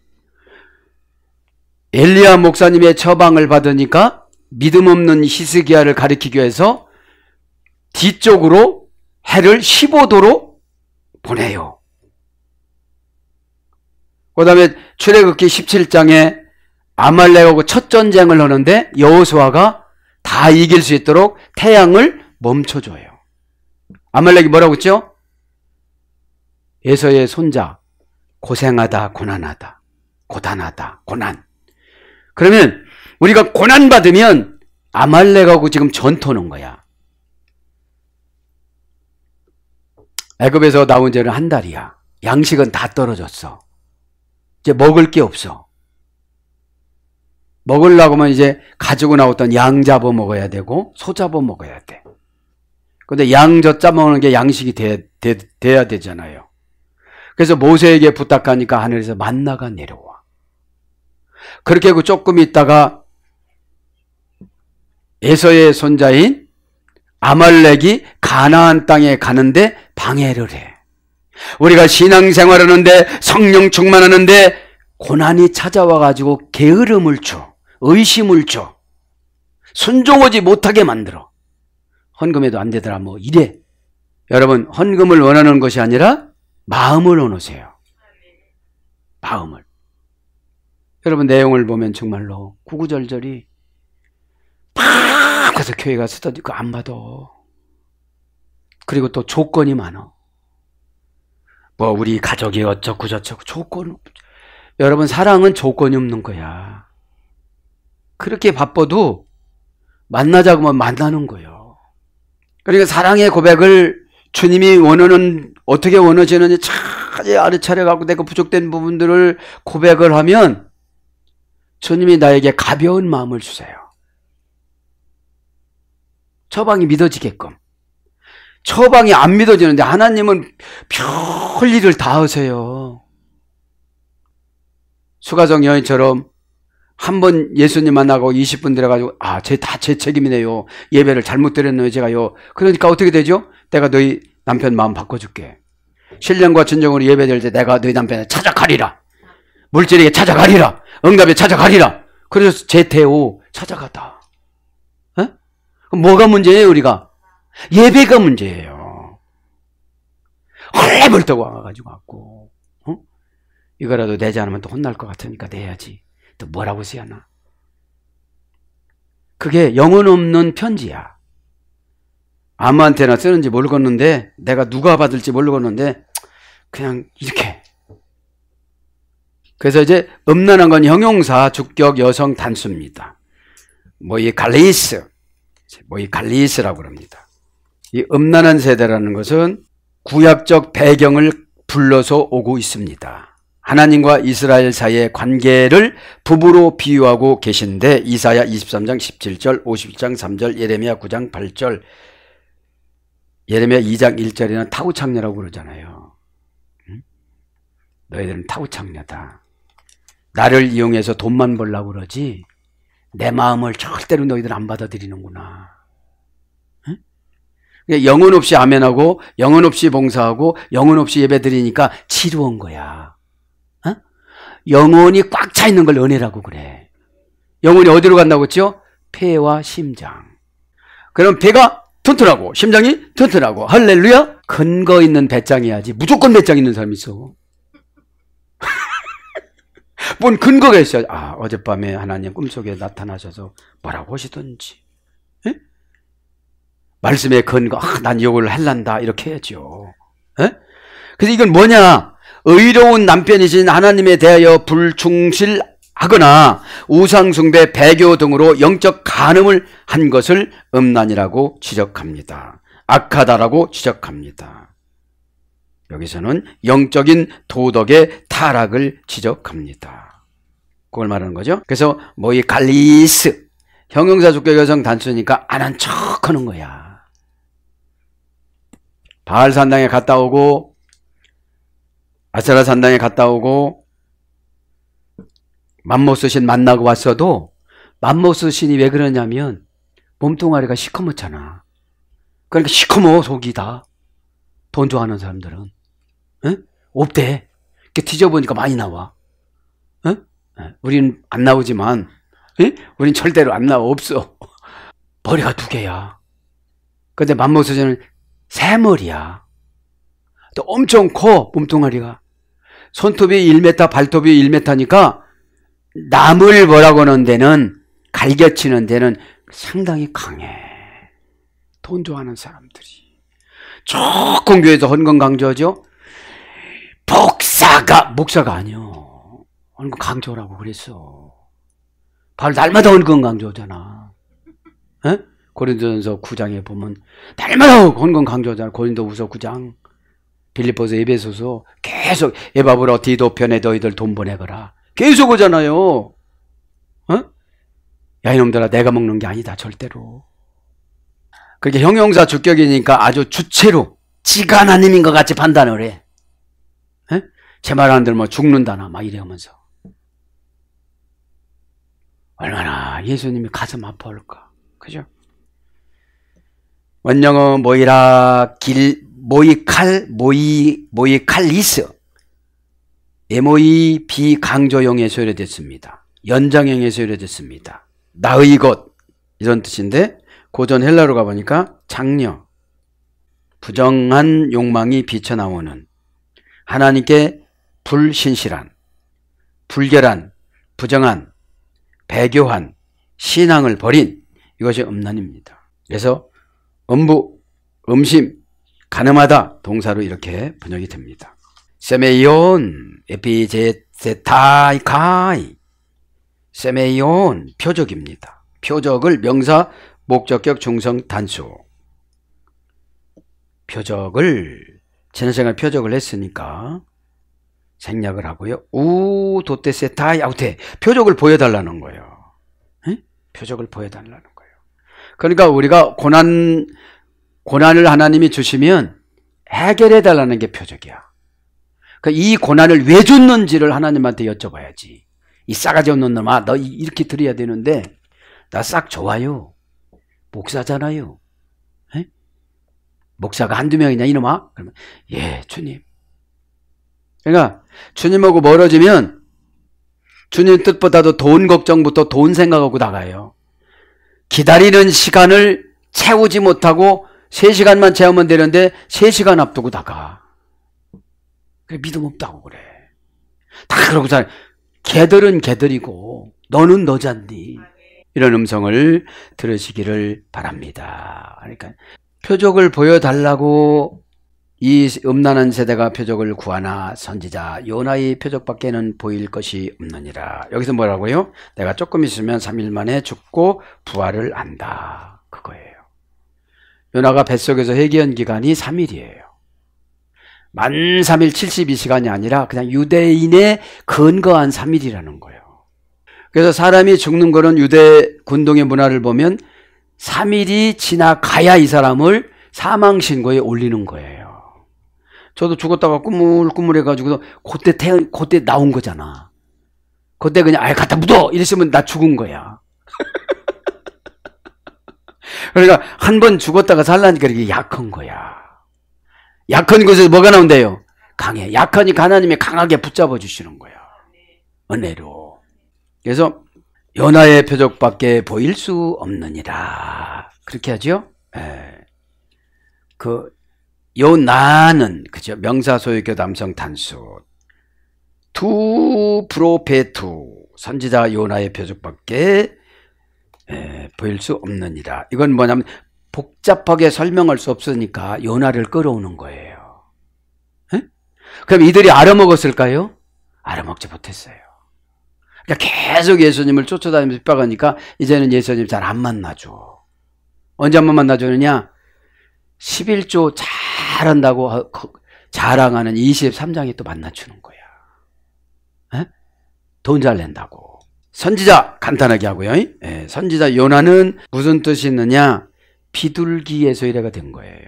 엘리야 목사님의 처방을 받으니까 믿음 없는 히스기야를 가리키기 위해서 뒤쪽으로 해를 15도로 보내요. 그 다음에 출애굽기 17장에 아말렉하고 첫 전쟁을 하는데 여호수아가 다 이길 수 있도록 태양을 멈춰줘요. 아말렉이 뭐라고 했죠? 예서의 손자 고생하다 고난하다 고단하다 고난 그러면 우리가 고난 받으면 아말렉하고 지금 전투는 거야. 애굽에서 나온 지는 한 달이야. 양식은 다 떨어졌어. 이제 먹을 게 없어. 먹으려고 하면 이제 가지고 나왔던 양 잡아 먹어야 되고 소 잡아 먹어야 돼. 근데 양저 짜먹는 게 양식이 돼, 돼, 돼야 되잖아요. 그래서 모세에게 부탁하니까 하늘에서 만나가 내려와. 그렇게 하고 조금 있다가 에서의 손자인 아말렉이 가나안 땅에 가는데 방해를 해. 우리가 신앙생활 하는데 성령 충만하는데 고난이 찾아와 가지고 게으름을 줘. 의심을 줘. 순종하지 못하게 만들어. 헌금에도 안 되더라 뭐 이래. 여러분 헌금을 원하는 것이 아니라 마음을 원하세요. 마음을. 여러분 내용을 보면 정말로 구구절절이 팍 가서 교회 가서 떠들고 안 받아. 그리고 또 조건이 많아. 뭐 우리 가족이 어쩌고 저쩌고 조건 여러분 사랑은 조건이 없는 거야. 그렇게 바빠도 만나자고만 만나는 거예요. 그러니까 사랑의 고백을 주님이 원하는 어떻게 원하시는지 차례 아래차려 갖고 내가 부족된 부분들을 고백을 하면 주님이 나에게 가벼운 마음을 주세요. 처방이 믿어지게끔. 처방이 안 믿어지는데 하나님은 별 일을 다 하세요. 수가정 여인처럼 한 번 예수님 만나고 20분 들어가지고 아, 제 다 제 책임이네요. 예배를 잘못 드렸네요, 제가요. 그러니까 어떻게 되죠? 내가 너희 남편 마음 바꿔줄게. 신령과 진정으로 예배될 때 내가 너희 남편을 찾아가리라. 물질에게 찾아가리라. 응답에 찾아가리라. 그래서 제태오 찾아가다. 뭐가 문제예요, 우리가? 예배가 문제예요. 헐레벌떡 와가지고 왔고, 어? 이거라도 내지 않으면 또 혼날 것 같으니까 내야지. 또 뭐라고 쓰였나 그게 영혼 없는 편지야. 아무한테나 쓰는지 모르겠는데, 내가 누가 받을지 모르겠는데, 그냥 이렇게. 그래서 이제 음란한 건 형용사, 주격, 여성, 단수입니다. 뭐 이 갈레이스, 뭐이 갈리스라고 그럽니다. 이 음란한 세대라는 것은 구약적 배경을 불러서 오고 있습니다. 하나님과 이스라엘 사이의 관계를 부부로 비유하고 계신데 이사야 23장 17절, 51장 3절, 예레미야 9장 8절, 예레미야 2장 1절에는 타우창녀라고 그러잖아요. 너희들은 타우창녀다. 나를 이용해서 돈만 벌라고 그러지 내 마음을 절대로 너희들 안 받아들이는구나. 그러니까 영혼 없이 아멘하고 영혼 없이 봉사하고 영혼 없이 예배드리니까 지루한 거야. 어? 영혼이 꽉 차 있는 걸 은혜라고 그래. 영혼이 어디로 간다고 했죠? 폐와 심장. 그럼 폐가 튼튼하고 심장이 튼튼하고 할렐루야 근거 있는 배짱이야지 무조건 배짱 있는 사람이 있어. 뭔 근거가 있어야 아 어젯밤에 하나님 꿈속에 나타나셔서 뭐라고 하시든지 에? 예? 말씀에 근거 아, 난 욕을 할란다 이렇게 해야죠 에? 예? 그래서 이건 뭐냐 의로운 남편이신 하나님에 대하여 불충실하거나 우상숭배 배교 등으로 영적 간음을 한 것을 음란이라고 지적합니다 악하다라고 지적합니다 여기서는 영적인 도덕의 타락을 지적합니다. 그걸 말하는 거죠. 그래서 뭐 이 갈리스 형용사 주격 여성 단수니까 안 한 척하는 거야. 바알 산당에 갔다 오고 아세라 산당에 갔다 오고 맘모스신 만나고 왔어도 맘모스신이 왜 그러냐면 몸뚱아리가 시커멓잖아. 그러니까 시커머 속이다. 돈 좋아하는 사람들은. 없대. 이렇게 뒤져보니까 많이 나와. 에? 네, 우리는 안 나오지만, 에? 우린 절대로 안 나와. 없어. 머리가 두 개야. 근데 만모서전은 세 머리야. 또 엄청 커, 몸뚱아리가. 손톱이 1m, 발톱이 1m니까 남을 보라고 하는 데는 갈겨치는 데는 상당히 강해. 돈 좋아하는 사람들이. 조금 교회에서 헌건 강조하죠? 목사가 목사가 아니요. 오늘 강조라고 그랬어. 바로 날마다 온건 강조잖아. 에? 고린도전서 9장에 보면 날마다 온건 강조잖아. 고린도후서 9장, 빌립보서 에베소서 계속 에바브로 디도 편에 너희들 돈 보내거라. 계속 오잖아요. 어? 야 이놈들아 내가 먹는 게 아니다 절대로. 그렇게 형용사 주격이니까 아주 주체로 지가 하나님인 것 같이 판단을 해. 에? 제말안 들면 으 죽는다나 막 이러면서 얼마나 예수님이 가슴 아파할까 그죠? 원령은 모이라 길 모이칼 모이 모이칼리스 에모이 비강조형에서 e 이래됐습니다. 연장형에서 이래됐습니다. 나의 것 이런 뜻인데 고전 헬라로 가보니까 장녀 부정한 욕망이 비쳐나오는 하나님께 불신실한, 불결한, 부정한, 배교한, 신앙을 버린 이것이 음란입니다. 그래서 음부, 음심, 가늠하다 동사로 이렇게 번역이 됩니다. 세메이온, 에피제세타이카이. 세메이온, 표적입니다. 표적을 명사, 목적격, 중성, 단수. 표적을, 지난 시간 표적을 했으니까 생략을 하고요. 우, 도테세, 다, 야우테. 표적을 보여달라는 거예요. 에? 표적을 보여달라는 거예요. 그러니까 우리가 고난, 고난을 하나님이 주시면 해결해달라는 게 표적이야. 그이 그러니까 고난을 왜 줬는지를 하나님한테 여쭤봐야지. 이 싸가지 없는 놈아, 너 이렇게 드려야 되는데, 나 싹 좋아요. 목사잖아요. 에? 목사가 한두 명이냐, 이놈아? 그러면, 예, 주님. 그러니까, 주님하고 멀어지면 주님 뜻보다도 돈 걱정부터 돈 생각하고 나가요. 기다리는 시간을 채우지 못하고 3시간만 채우면 되는데 3시간 앞두고 나가. 그래, 믿음 없다고 그래. 다 그러고 잘, 개들은 개들이고, 너는 너잖니. 이런 음성을 들으시기를 바랍니다. 그러니까, 표적을 보여달라고 이 음란한 세대가 표적을 구하나 선지자 요나의 표적밖에는 보일 것이 없느니라. 여기서 뭐라고요? 내가 조금 있으면 3일 만에 죽고 부활을 안다. 그거예요. 요나가 뱃속에서 해기한 기간이 3일이에요. 만 3일 72시간이 아니라 그냥 유대인의 근거한 3일이라는 거예요. 그래서 사람이 죽는 거는 유대 군동의 문화를 보면 3일이 지나가야 이 사람을 사망신고에 올리는 거예요. 저도 죽었다가 꾸물꾸물해가지고 그때 태양 그때 나온 거잖아. 그때 그냥 아예 갖다 묻어 이랬으면 나 죽은 거야. 그러니까 한 번 죽었다가 살라니까 이게 렇 약한 거야. 약한 곳에서 뭐가 나온대요? 강해. 약하니 하나님이 강하게 붙잡아 주시는 거야. 은혜로. 그래서 연하의 표적밖에 보일 수 없느니라. 그렇게 하죠? 예. 그요 나는 그죠 명사소유격 남성 단수 두 프로페투 선지자 요나의 표적밖에 에, 보일 수 없느니라. 이건 뭐냐면 복잡하게 설명할 수 없으니까 요나를 끌어오는 거예요. 에? 그럼 이들이 알아먹었을까요? 알아먹지 못했어요. 그러니까 계속 예수님을 쫓아다니면서 핍박하니까 이제는 예수님 잘 안 만나죠. 언제 한번 만나주느냐? 11조 잘 잘한다고 자랑하는 23장에 또 만나주는 거야. 돈 잘 낸다고. 선지자 간단하게 하고요. 예, 선지자 요나는 무슨 뜻이 있느냐? 비둘기의 소이래가 된 거예요.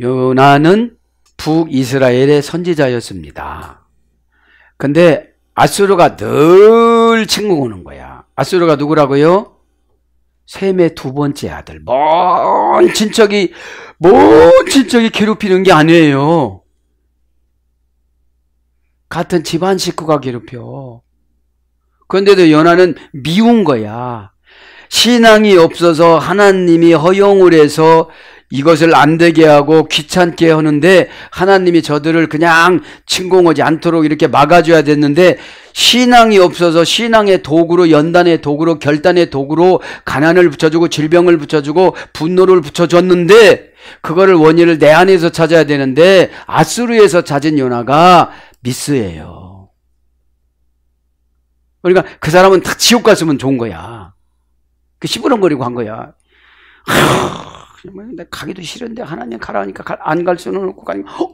요나는 북이스라엘의 선지자였습니다. 근데 아수르가 늘 친구 오는 거야. 아수르가 누구라고요? 셈의 두 번째 아들. 먼 친척이 뭐 질적이 괴롭히는 게 아니에요. 같은 집안 식구가 괴롭혀. 그런데도 연하는 미운 거야. 신앙이 없어서 하나님이 허용을 해서 이것을 안 되게 하고 귀찮게 하는데 하나님이 저들을 그냥 침공하지 않도록 이렇게 막아줘야 됐는데 신앙이 없어서 신앙의 도구로 연단의 도구로 결단의 도구로 가난을 붙여주고 질병을 붙여주고 분노를 붙여줬는데 그거를 원인을 내 안에서 찾아야 되는데 아수르에서 찾은 요나가 미스예요. 그러니까 그 사람은 다 지옥 갔으면 좋은 거야. 그 시부렁거리고 한 거야. 하, 가기도 싫은데 하나님 가라니까 안 갈 수는 없고 가니까 어,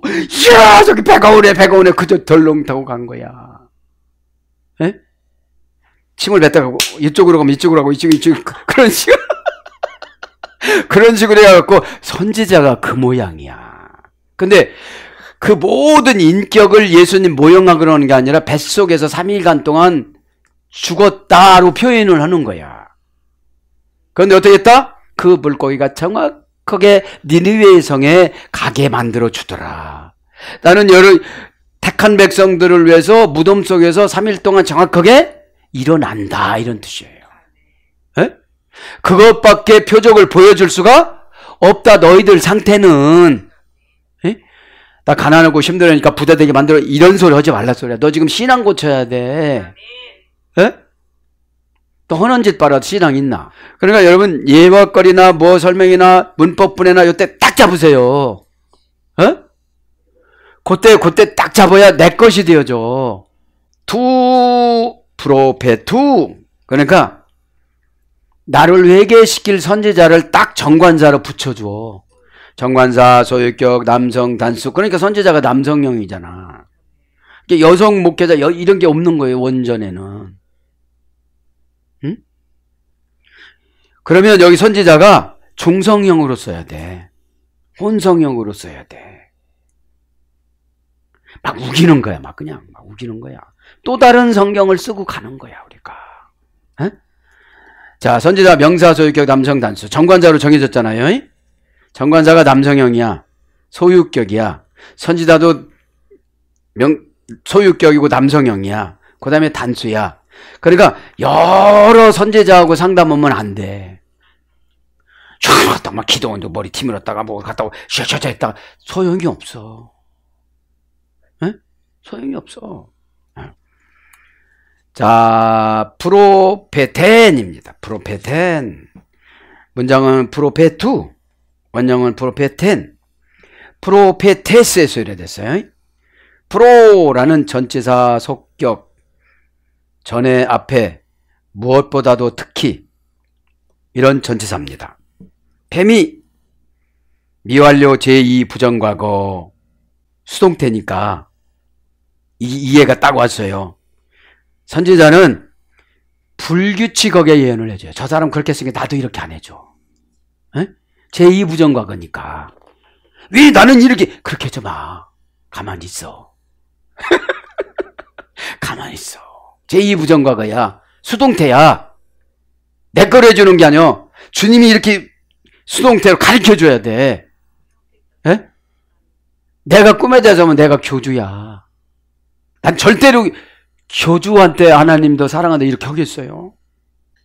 야 저기 배가 오네 배가 오네 그저 덜렁 타고 간 거야. 에? 예? 침을 뱉다가 뭐 이쪽으로 가면 이쪽으로 가고 이쪽 이쪽 그런 식으로 그런 식으로 해갖고 선지자가 그 모양이야. 근데 그 모든 인격을 예수님 모형화 그러는 게 아니라 뱃속에서 3일간 동안 죽었다로 표현을 하는 거야. 그런데 어떻게 했다? 그 물고기가 정확하게 니느웨의 성에 가게 만들어 주더라. 나는 여러 택한 백성들을 위해서 무덤 속에서 3일 동안 정확하게 일어난다 이런 뜻이에요. 그것밖에 표적을 보여줄 수가 없다. 너희들 상태는 에? 예? 나 가난하고 힘들으니까 부자 되게 만들어 이런 소리 하지 말라 소리야. 너 지금 신앙 고쳐야 돼. 에? 또 허는 짓 봐라 신앙 있나? 그러니까 여러분 예화거리나 뭐 설명이나 문법분해나 요때 딱 잡으세요. 어? 그때 그때 딱 잡아야 내 것이 되어져. 투 프로페투 그러니까 나를 회개시킬 선지자를 딱 정관사로 붙여줘 정관사, 소유격, 남성, 단수. 그러니까 선지자가 남성형이잖아. 여성 목회자 이런 게 없는 거예요 원전에는. 응? 그러면 여기 선지자가 중성형으로 써야 돼. 혼성형으로 써야 돼. 막 우기는 거야, 막 그냥 막 우기는 거야. 또 다른 성경을 쓰고 가는 거야 우리가. 자, 선지자 명사 소유격 남성 단수. 정관자로 정해졌잖아요. 정관자가 남성형이야. 소유격이야. 선지자도 명, 소유격이고 남성형이야. 그 다음에 단수야. 그러니까 여러 선제자하고 상담하면 안 돼. 쫙, 막 기도원도 머리 티밀었다가 뭐 갔다고 샤샤샤 했다가 소용이 없어. 에? 소용이 없어. 자, 프로페텐입니다. 프로페텐. 문장은 프로페투. 원형은 프로페텐. 프로페테스에서 유래됐어요. 프로라는 전치사 속격 전에 앞에 무엇보다도 특히 이런 전치사입니다. 페미 미완료 제2 부정과거 수동태니까 이, 이해가 딱 왔어요. 선지자는 불규칙하게 예언을 해줘요. 저 사람 그렇게 했으니까 나도 이렇게 안 해줘. 제2부정과거니까. 왜 나는 이렇게, 그렇게 해줘 마. 가만히 있어. 가만히 있어. 제2부정과거야. 수동태야. 내거걸 해주는 게 아니야. 주님이 이렇게 수동태로 가르쳐줘야 돼. 에? 내가 꿈에 대 자자면 내가 교주야. 난 절대로 교주한테 하나님도 사랑한다 이렇게 하겠어요?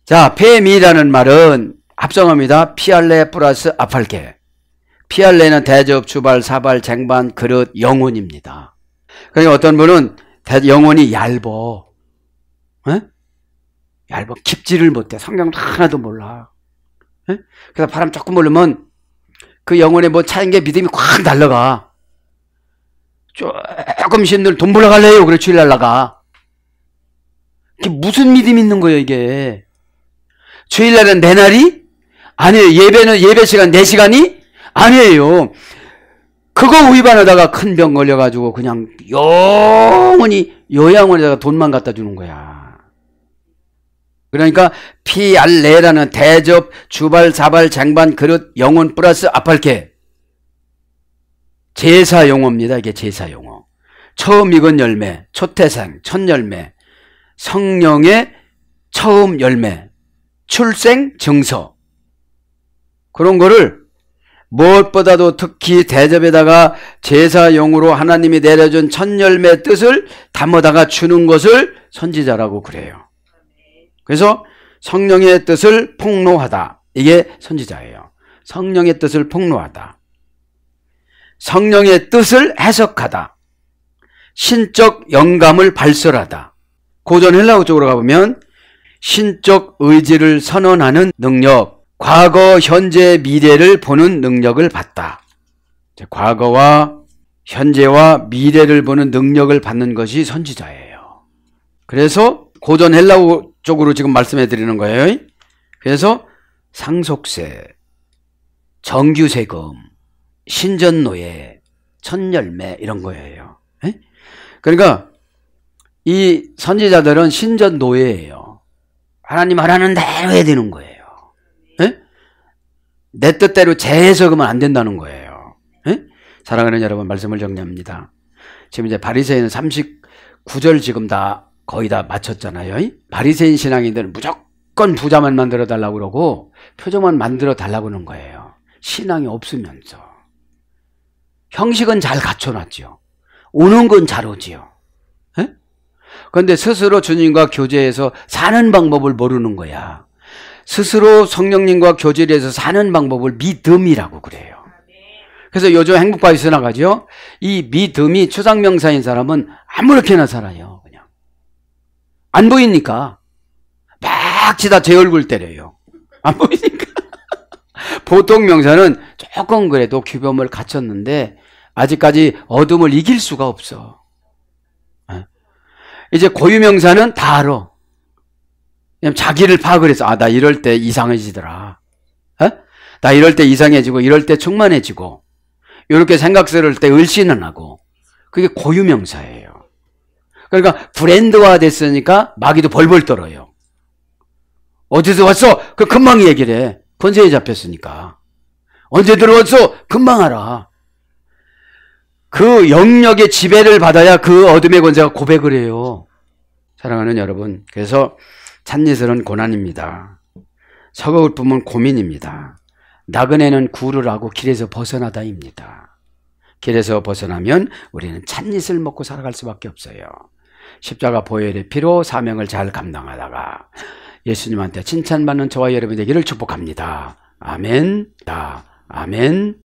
자, 페미라는 말은 합성합니다. 피알레 플러스 아팔게. 피알레는 대접, 주발, 사발, 쟁반, 그릇, 영혼입니다. 그러니까 어떤 분은 영혼이 얇어. 에? 예? 얇아. 깊지를 못해. 성경도 하나도 몰라. 에? 예? 그래서 바람 조금 몰르면 그 영혼에 뭐 차인 게 믿음이 콱 날라가. 조금씩 늘돈 벌러 갈래요. 그래, 주일 날라가. 이게 무슨 믿음 있는 거예요, 이게? 주일날은 내 날이? 아니에요. 예배는 예배 시간 내 시간이? 아니에요. 그거 위반하다가 큰 병 걸려가지고 그냥 영원히 요양원에다가 돈만 갖다 주는 거야. 그러니까 피알레라는 대접, 주발, 자발, 쟁반 그릇, 영혼 플러스 아팔케. 제사 용어입니다. 이게 제사 용어. 처음 익은 열매, 초태생첫 열매, 성령의 처음 열매, 출생 증서. 그런 거를 무엇보다도 특히 대접에다가 제사용으로 하나님이 내려준 첫 열매 뜻을 담아다가 주는 것을 선지자라고 그래요. 그래서 성령의 뜻을 폭로하다. 이게 선지자예요. 성령의 뜻을 폭로하다. 성령의 뜻을 해석하다. 신적 영감을 발설하다. 고전 헬라어 쪽으로 가보면 신적 의지를 선언하는 능력, 과거, 현재, 미래를 보는 능력을 받다. 과거와 현재와 미래를 보는 능력을 받는 것이 선지자예요. 그래서 고전 헬라어 쪽으로 지금 말씀해 드리는 거예요. 그래서 상속세, 정규세금, 신전노예, 천열매 이런 거예요. 예? 그러니까 이 선지자들은 신전 노예예요. 하나님 말하는 대로 해야 되는 거예요. 에? 예? 내 뜻대로 재해석하면 안 된다는 거예요. 에? 예? 사랑하는 여러분 말씀을 정리합니다. 지금 이제 바리새인은 39절 지금 다 거의 다마쳤잖아요 바리새인 신앙인들은 무조건 부자만 만들어 달라고 그러고 표정만 만들어 달라고 하는 거예요. 신앙이 없으면서 형식은 잘 갖춰놨죠. 오는 건 잘 오지요. 그런데 스스로 주님과 교제해서 사는 방법을 모르는 거야. 스스로 성령님과 교제를 해서 사는 방법을 믿음이라고 그래요. 그래서 요즘 행복과 있어나가죠. 이 믿음이 추상명사인 사람은 아무렇게나 살아요. 그냥 안 보이니까 막 치다 제 얼굴 때려요. 안 보이니까. 보통 명사는 조금 그래도 규범을 갖췄는데 아직까지 어둠을 이길 수가 없어. 이제 고유명사는 다 알아. 그냥 자기를 파악을 해서, 아, 나 이럴 때 이상해지더라. 에? 어? 나 이럴 때 이상해지고, 이럴 때 충만해지고, 이렇게 생각스러때 을씨는 하고, 그게 고유명사예요. 그러니까 브랜드화 됐으니까 마귀도 벌벌 떨어요. 어디서 왔어? 그 금방 얘기를 해. 권세에 잡혔으니까. 언제 들어왔어? 금방 알아. 그 영역의 지배를 받아야 그 어둠의 권세가 고백을 해요. 사랑하는 여러분. 그래서 찬이슬은 고난입니다. 서거울 품은 고민입니다. 나그네는 구를 하고 길에서 벗어나다입니다. 길에서 벗어나면 우리는 찻잎을 먹고 살아갈 수밖에 없어요. 십자가 보혈의 피로 사명을 잘 감당하다가 예수님한테 칭찬받는 저와 여러분의 되기를 축복합니다. 아멘. 다. 아멘.